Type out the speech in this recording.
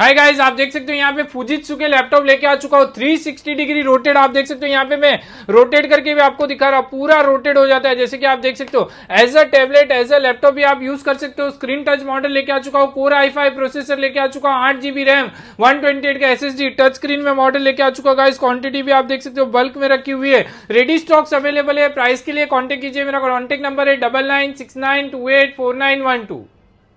hi guys आप देख सकते हो यहाँ पे फूजित के लैपटॉप लेके आ चुका हूँ 360 डिग्री रोटेड आप देख सकते हो यहाँ पे मैं रोटेट करके भी आपको दिखा रहा हूँ पूरा रोटेट हो जाता है जैसे कि आप देख सकते हो as a tablet as a laptop भी आप यूज कर सकते हो स्क्रीन टच मॉडल लेके आ चुका हूँ कोर आई प्रोसेसर लेके आ चुका हूँ आठ जीबी रैम वन का एस टच स्क्रीन में मॉडल लेके आ चुका गाइज क्वांटिटी भी आप देख सकते हो बल्क में रखी हुई है रेडी स्टॉक्स अवेलेबल है प्राइस के लिए कॉन्टेक्ट कीजिए मेरा कॉन्टेक्ट नंबर है double nine six nine two eight four nine one to